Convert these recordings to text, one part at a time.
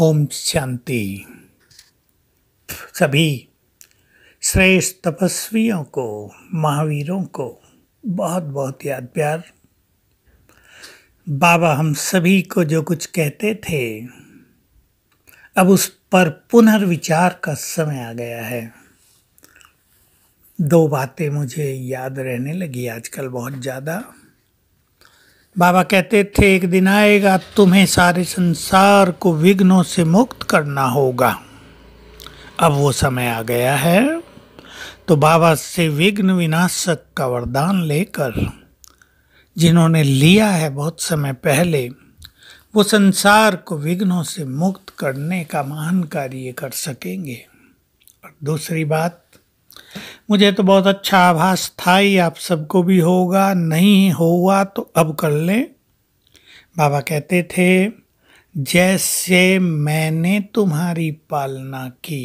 ओम शांति सभी श्रेष्ठ तपस्वियों को महावीरों को बहुत बहुत याद प्यार बाबा हम सभी को जो कुछ कहते थे अब उस पर पुनर्विचार का समय आ गया है दो बातें मुझे याद रहने लगी आजकल बहुत ज़्यादा बाबा कहते थे एक दिन आएगा तुम्हें सारे संसार को विघ्नों से मुक्त करना होगा अब वो समय आ गया है तो बाबा से विघ्न विनाशक का वरदान लेकर जिन्होंने लिया है बहुत समय पहले वो संसार को विघ्नों से मुक्त करने का महान कार्य कर सकेंगे और दूसरी बात मुझे तो बहुत अच्छा आभास था ही आप सबको भी होगा नहीं होगा तो अब कर लें बाबा कहते थे जैसे मैंने तुम्हारी पालना की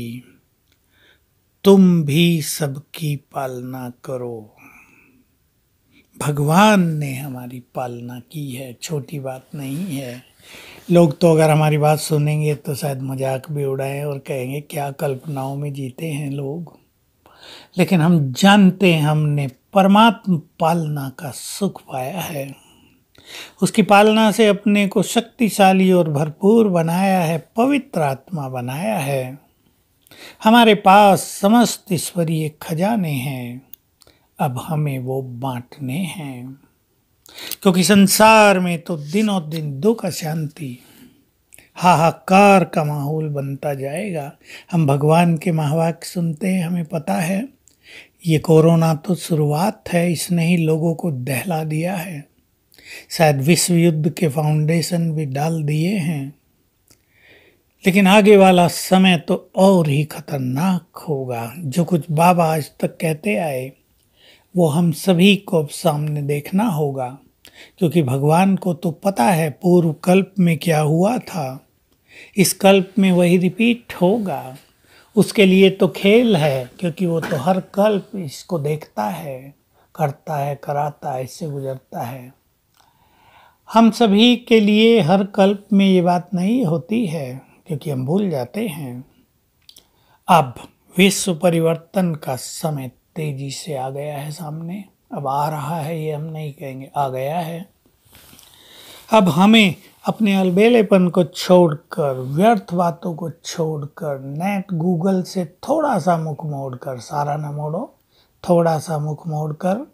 तुम भी सबकी पालना करो भगवान ने हमारी पालना की है छोटी बात नहीं है लोग तो अगर हमारी बात सुनेंगे तो शायद मजाक भी उड़ाएं और कहेंगे क्या कल्पनाओं में जीते हैं लोग लेकिन हम जानते हैं हमने परमात्म पालना का सुख पाया है उसकी पालना से अपने को शक्तिशाली और भरपूर बनाया है पवित्र आत्मा बनाया है हमारे पास समस्त ईश्वरीय खजाने हैं अब हमें वो बांटने हैं क्योंकि संसार में तो दिनों दिन दुख अशांति हाहाकार का माहौल बनता जाएगा हम भगवान के महावाक्य सुनते हैं हमें पता है ये कोरोना तो शुरुआत है इसने ही लोगों को दहला दिया है शायद विश्व युद्ध के फाउंडेशन भी डाल दिए हैं लेकिन आगे वाला समय तो और ही खतरनाक होगा जो कुछ बाबा आज तक कहते आए वो हम सभी को अब सामने देखना होगा क्योंकि भगवान को तो पता है पूर्व कल्प में क्या हुआ था इस कल्प में वही रिपीट होगा उसके लिए तो खेल है क्योंकि वो तो हर कल्प इसको देखता है करता है कराता है इससे गुजरता है हम सभी के लिए हर कल्प में ये बात नहीं होती है क्योंकि हम भूल जाते हैं अब विश्व परिवर्तन का समय तेजी से आ गया है सामने अब आ रहा है ये हम नहीं कहेंगे आ गया है अब हमें अपने अलबेलेपन को छोड़कर व्यर्थ बातों को छोड़कर नेट गूगल से थोड़ा सा मुख मोड़ कर सारा न मोड़ो थोड़ा सा मुख मोड़ कर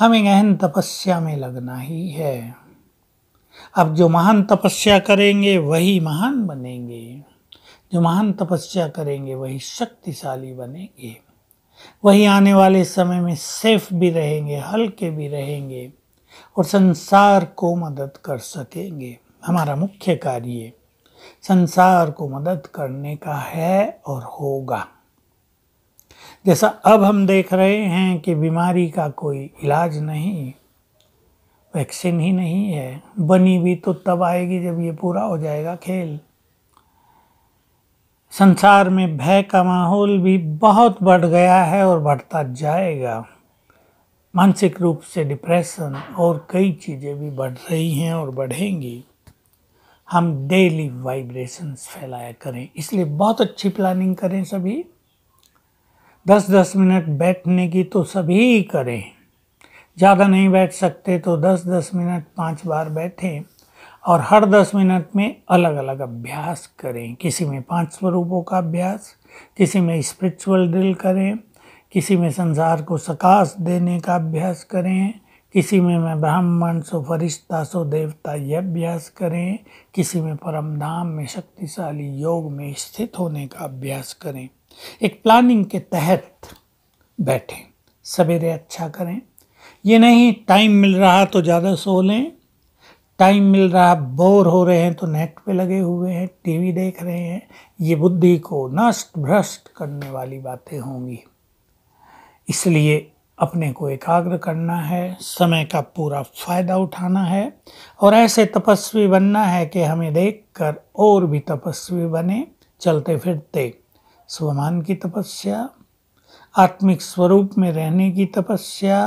हमें गहन तपस्या में लगना ही है अब जो महान तपस्या करेंगे वही महान बनेंगे जो महान तपस्या करेंगे वही शक्तिशाली बनेंगे वही आने वाले समय में सेफ भी रहेंगे हल्के भी रहेंगे और संसार को मदद कर सकेंगे हमारा मुख्य कार्य संसार को मदद करने का है और होगा जैसा अब हम देख रहे हैं कि बीमारी का कोई इलाज नहीं वैक्सीन ही नहीं है बनी भी तो तब आएगी जब ये पूरा हो जाएगा खेल संसार में भय का माहौल भी बहुत बढ़ गया है और बढ़ता जाएगा मानसिक रूप से डिप्रेशन और कई चीज़ें भी बढ़ रही हैं और बढ़ेंगी हम डेली वाइब्रेशंस फैलाया करें इसलिए बहुत अच्छी प्लानिंग करें सभी दस दस मिनट बैठने की तो सभी करें ज़्यादा नहीं बैठ सकते तो दस दस मिनट पाँच बार बैठें और हर दस मिनट में अलग अलग अभ्यास करें किसी में पांच स्वरूपों का अभ्यास किसी में स्पिरिचुअल ड्रिल करें किसी में संसार को सकाश देने का अभ्यास करें किसी में मैं ब्राह्मण सो फरिश्ता सो देवता यह अभ्यास करें किसी में परम धाम में शक्तिशाली योग में स्थित होने का अभ्यास करें एक प्लानिंग के तहत बैठें सवेरे अच्छा करें ये नहीं टाइम मिल रहा तो ज़्यादा सो लें टाइम मिल रहा बोर हो रहे हैं तो नेट पे लगे हुए हैं टीवी देख रहे हैं ये बुद्धि को नष्ट भ्रष्ट करने वाली बातें होंगी इसलिए अपने को एकाग्र करना है समय का पूरा फायदा उठाना है और ऐसे तपस्वी बनना है कि हमें देखकर और भी तपस्वी बने चलते फिरते स्वमान की तपस्या आत्मिक स्वरूप में रहने की तपस्या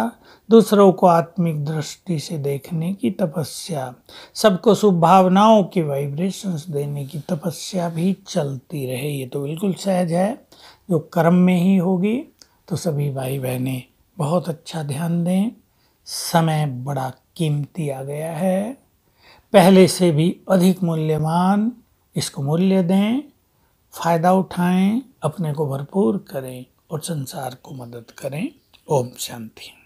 दूसरों को आत्मिक दृष्टि से देखने की तपस्या सबको सुभावनाओं के वाइब्रेशंस देने की तपस्या भी चलती रहे ये तो बिल्कुल सहज है जो कर्म में ही होगी तो सभी भाई बहनें बहुत अच्छा ध्यान दें समय बड़ा कीमती आ गया है पहले से भी अधिक मूल्यवान इसको मूल्य दें फ़ायदा उठाएं अपने को भरपूर करें और संसार को मदद करें ओम शांति